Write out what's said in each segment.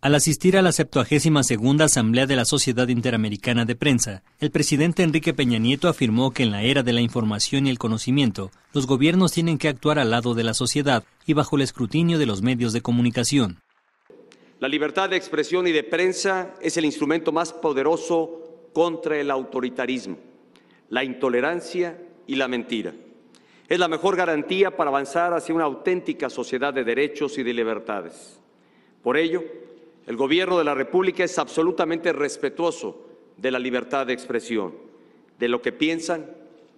Al asistir a la 72 Asamblea de la Sociedad Interamericana de Prensa, el presidente Enrique Peña Nieto afirmó que en la era de la información y el conocimiento, los gobiernos tienen que actuar al lado de la sociedad y bajo el escrutinio de los medios de comunicación. La libertad de expresión y de prensa es el instrumento más poderoso contra el autoritarismo, la intolerancia y la mentira. Es la mejor garantía para avanzar hacia una auténtica sociedad de derechos y de libertades. Por ello, el Gobierno de la República es absolutamente respetuoso de la libertad de expresión, de lo que piensan,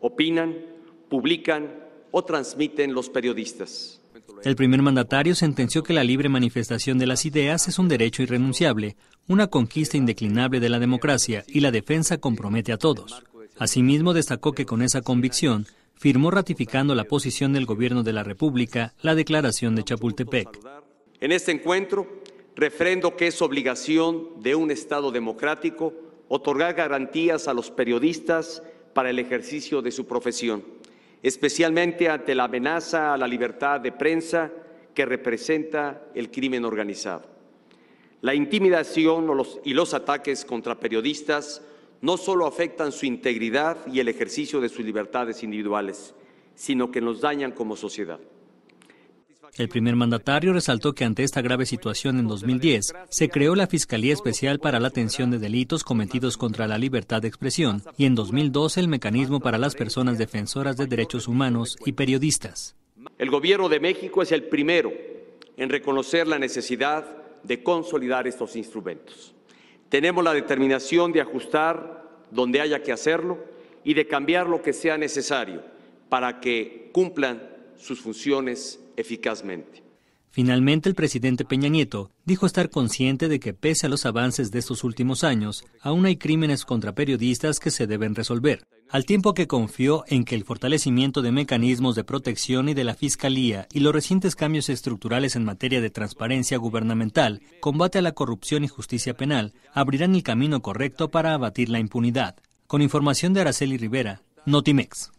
opinan, publican o transmiten los periodistas. El primer mandatario sentenció que la libre manifestación de las ideas es un derecho irrenunciable, una conquista indeclinable de la democracia y la defensa compromete a todos. Asimismo, destacó que con esa convicción firmó ratificando la posición del Gobierno de la República la declaración de Chapultepec. En este encuentro Refrendo que es obligación de un Estado democrático otorgar garantías a los periodistas para el ejercicio de su profesión, especialmente ante la amenaza a la libertad de prensa que representa el crimen organizado. La intimidación y los ataques contra periodistas no solo afectan su integridad y el ejercicio de sus libertades individuales, sino que nos dañan como sociedad. El primer mandatario resaltó que ante esta grave situación en 2010 se creó la Fiscalía Especial para la Atención de Delitos Cometidos contra la Libertad de Expresión y en 2012 el Mecanismo para las Personas Defensoras de Derechos Humanos y Periodistas. El Gobierno de México es el primero en reconocer la necesidad de consolidar estos instrumentos. Tenemos la determinación de ajustar donde haya que hacerlo y de cambiar lo que sea necesario para que cumplan sus funciones eficazmente. Finalmente, el presidente Peña Nieto dijo estar consciente de que pese a los avances de estos últimos años, aún hay crímenes contra periodistas que se deben resolver, al tiempo que confió en que el fortalecimiento de mecanismos de protección y de la Fiscalía y los recientes cambios estructurales en materia de transparencia gubernamental, combate a la corrupción y justicia penal, abrirán el camino correcto para abatir la impunidad. Con información de Araceli Rivera, Notimex.